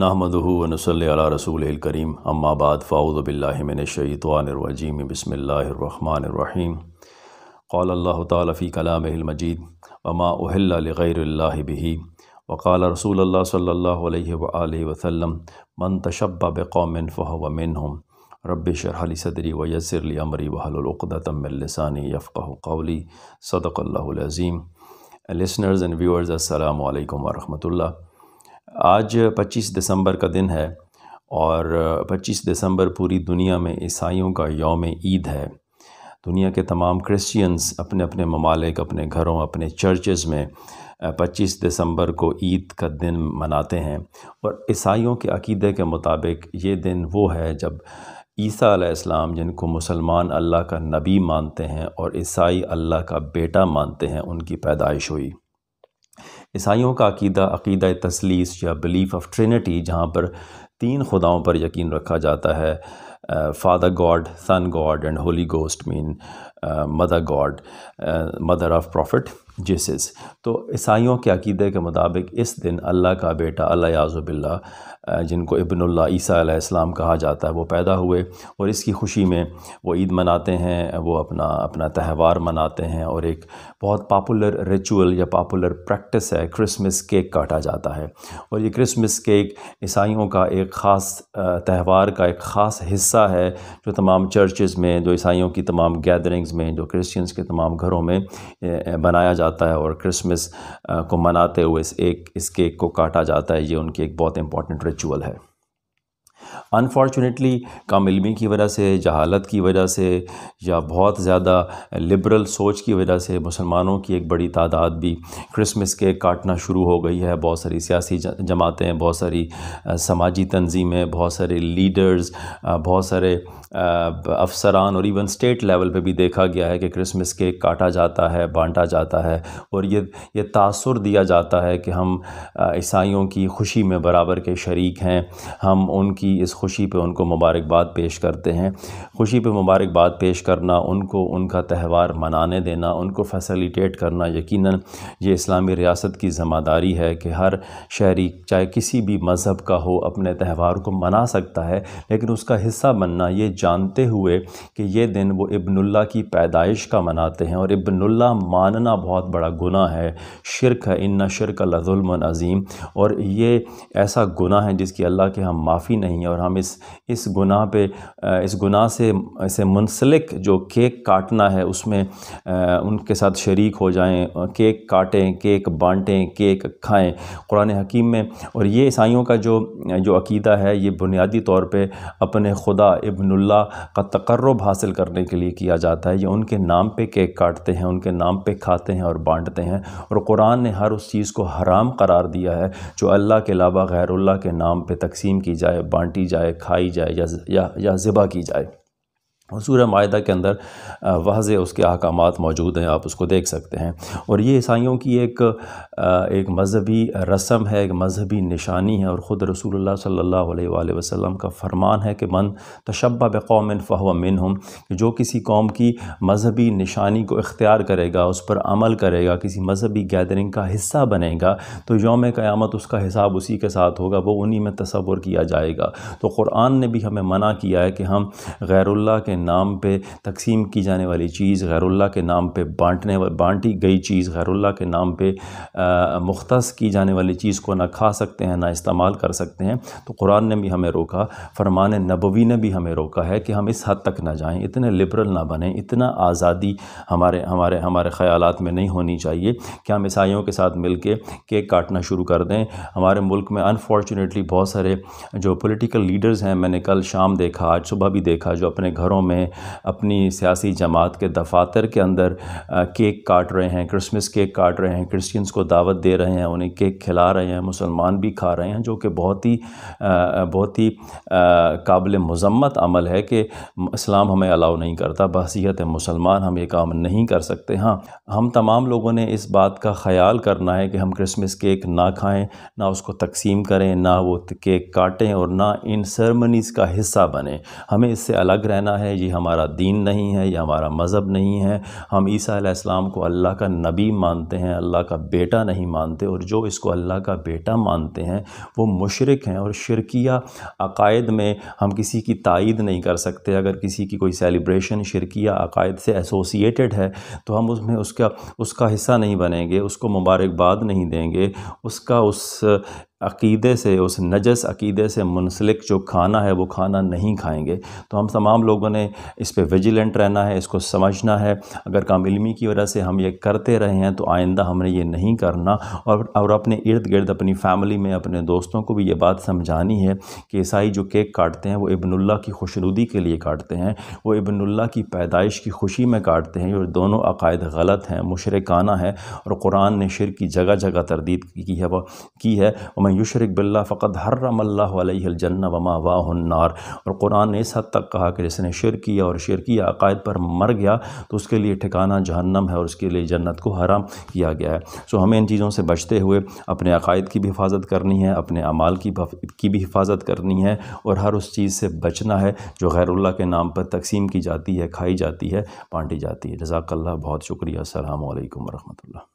नामदूनसल रसूल करीम अम्माबाद फ़ाउज़बिल्लाशतवानरजीम बसमीम कौल अल्लाह तालफ़ी कलामजीद वमा उहल्ला बही वक़ाल रसूल सल्ला वसम मन तशब्बा बौमिन फ़हमिन रब शरहली सदरी वयसरली अमरी वहलतमलसानी यफ़़ कौली सदक़ल्लाज़ीम लिसनर्स एंड व्यूअर्स अल्लाम वरहमल्ला आज 25 दिसंबर का दिन है और 25 दिसंबर पूरी दुनिया में ईसाइयों का योम ईद है दुनिया के तमाम क्रिश्चियंस अपने अपने ममालिक अपने घरों अपने चर्चेज़ में 25 दिसंबर को ईद का दिन मनाते हैं और ईसाइयों के अकीदे के मुताबिक ये दिन वो है जब ईसा आसमाम जिनको मुसलमान अल्लाह का नबी मानते हैं और ईसाई अल्लाह का बेटा मानते हैं उनकी पैदाइश हुई ईसाइयों का अकीदा अकीदा तसलीस या बिलीफ ऑफ ट्रिनिटी जहाँ पर तीन खुदाओं पर यकीन रखा जाता है father God son God and holy ghost mean mother God mother of prophet Jesus तो ईसाइयों के अकीदे के मुताबिक इस दिन अल्लाह का बेटा अल्लाह याजुबिल्ला जिनको इब्नुल्ला ईसा इस्लाम कहा जाता है वो पैदा हुए और इसकी खुशी में वो ईद मनाते हैं वो अपना अपना त्यौहार मनाते हैं और एक बहुत पॉपुलर रिचुअल या पॉपुलर प्रैक्टिस है क्रिसमस केक काटा जाता है और ये क्रिसमस केक ईसाइयों का एक एक ख़ास त्यौहार का एक ख़ास हिस्सा है जो तमाम चर्चेज़ में जो ईसाइयों की तमाम गैदरिंग्स में जो क्रिश्चियंस के तमाम घरों में बनाया जाता है और क्रिसमस को मनाते हुए इस एक इस केक को काटा जाता है ये उनकी एक बहुत इंपॉर्टेंट रिचुअल है अनफॉर्चुनेटली कम इलमी की वजह से जहालत की वजह से या बहुत ज़्यादा लिबरल सोच की वजह से मुसलमानों की एक बड़ी तादाद भी क्रिसमस केक काटना शुरू हो गई है बहुत सारी सियासी जमातें बहुत सारी समाजी तनजीमें बहुत सारे लीडर्स बहुत सारे अफसरान और इवन स्टेट लेवल पे भी देखा गया है कि क्रिसमस केक काटा जाता है बांटा जाता है और ये ये तासर दिया जाता है कि हम ईसाइयों की खुशी में बराबर के शरीक हैं हम उनकी इस खुशी पे उनको मुबारकबाद पेश करते हैं खुशी पे मुबारकबाद पेश करना उनको उनका त्यौहार मनाने देना उनको फैसिलिटेट करना यकीनन ये इस्लामी रियासत की ज़िम्मेदारी है कि हर शहरी चाहे किसी भी मज़हब का हो अपने त्यौहार को मना सकता है लेकिन उसका हिस्सा बनना ये जानते हुए कि ये दिन वो इब्नुल्ला की पैदाइश का मनाते हैं और इब्नुल्ला मानना बहुत बड़ा गुना है शिरक है इन्ना शिरक लजुल्म अज़ीम और ये ऐसा गुना है जिसकी अल्लाह के हम माफ़ी नहीं है और हम इस इस गुनाह पे इस गुनाह से इसे मुनसलिक जो केक काटना है उसमें उनके साथ शरीक हो जाएं केक काटें केक बांटें केक खाएं कुरान हकीम में और ये ईसाइयों का जो जो अकीदा है ये बुनियादी तौर पे अपने खुदा इब्नुल्ला का तकर्रब हासिल करने के लिए किया जाता है ये उनके नाम पर केक काटते हैं उनके नाम पर खाते हैं और बांटते हैं और कुरान ने हर उस चीज़ को हराम करार दिया है जो अल्लाह के अलावा गैरुल्ला के नाम पे तकसीम की जाए बांट बांटी जाए खाई जाए या या, या ज़िबा की जाए सूर्य माहा के अंदर वाज उसके अहकाम मौजूद हैं आप उसको देख सकते हैं और ये ईसाइयों की एक एक मजहबी रस्म है एक मजहबी निशानी है और ख़ुद रसूल सल्ला वसम का फरमान है कि मन तशबा बौम फ़हव मिन हम जो किसी कौम की मजहबी निशानी को इख्तियार करेगा उस पर अमल करेगा किसी मजहबी गैदरिंग का हिस्सा बनेगा तो योम क़्यामत उसका हिसाब उसी के साथ होगा वो उन्हीं में तस्वुर किया जाएगा तो क़ुरान ने भी हमें मना किया है कि हम गैरुल्ला के नाम पर तकसीम की जाने वाली चीज़ गैरुल्ला के नाम पर बांटने बांटी गई चीज़ गैरुल्ला के नाम पर मुख्त की जाने वाली चीज़ को ना खा सकते हैं ना इस्तेमाल कर सकते हैं तो कुरान ने भी हमें रोका फरमान नबवी ने भी हमें रोका है कि हम इस हद तक ना जाएँ इतने लिबरल ना बने इतना आज़ादी हमारे हमारे हमारे ख्याल में नहीं होनी चाहिए कि हम ईसाइयों के साथ मिल केक काटना शुरू कर दें हमारे मुल्क में अनफॉर्चुनेटली बहुत सारे जो पोलिटिकल लीडर्स हैं मैंने कल शाम देखा आज सुबह भी देखा जो अपने घरों में अपनी सियासी जमात के दफातर के अंदर केक काट रहे हैं क्रिसमस केक काट रहे हैं क्रिश्चियंस को दावत दे रहे हैं उन्हें केक खिला रहे हैं मुसलमान भी खा रहे हैं जो कि बहुत ही बहुत ही काबिल मजम्मत अमल है कि इस्लाम हमें अलाउ नहीं करता बहसीत मुसलमान हम ये काम नहीं कर सकते हाँ हम तमाम लोगों ने इस बात का ख्याल करना है कि हम क्रिसमस केक ना खाएं ना उसको तकसीम करें ना वो केक काटें और ना इन सरमनीज़ का हिस्सा बने हमें इससे अलग रहना है हैं ये हमारा दीन नहीं है ये हमारा मज़हब नहीं है हम ईसा आसमाम को अल्लाह का नबी मानते हैं अल्लाह का बेटा नहीं मानते और जो इसको अल्लाह का बेटा मानते हैं वो मुशरक हैं और शिरकिया अकायद में हम किसी की तायद नहीं कर सकते अगर किसी की कोई सेलिब्रेशन शिरकिया अकायद से एसोसिएटेड है तो हम उसमें उसका उसका हिस्सा नहीं बनेंगे उसको मुबारकबाद नहीं देंगे उसका उस अकीदे से उस नजस अकीदे से मुनसलिक जो खाना है वो खाना नहीं खाएंगे तो हम तमाम लोगों ने इस पर विजिलेंट रहना है इसको समझना है अगर काम इलमी की वजह से हम ये करते रहे हैं तो आइंदा हमने ये नहीं करना और और अपने इर्द गिर्द अपनी फैमिली में अपने दोस्तों को भी ये बात समझानी है कि ईसाई जो केक काटते हैं वो इबनुल्ला की खुशनुदी के लिए काटते हैं वो इबनुल्ला की पैदाइश की खुशी में काटते हैं और दोनों अकायद गलत हैं मुशरकाना है और कुरान ने शिर की जगह जगह तरदीद की है वह की है युशरक बिल्ला फ़कत रमल्लाजन्न वमा वाहनार और कुरान ने इस हद तक कहा कि जिसने शिर किया और शिर की अकायद पर मर गया तो उसके लिए ठिकाना जहन्नम है और उसके लिए जन्नत को हराम किया गया है सो हमें इन चीज़ों से बचते हुए अपने अकायद की भी हिफाजत करनी है अपने अमाल की की भी हिफाजत करनी है और हर उस चीज़ से बचना है जो गैरुल्ला के नाम पर तकसीम की जाती है खाई जाती है बांटी जाती है जजाकल्ला बहुत शुक्रिया अल्लाम वरहमल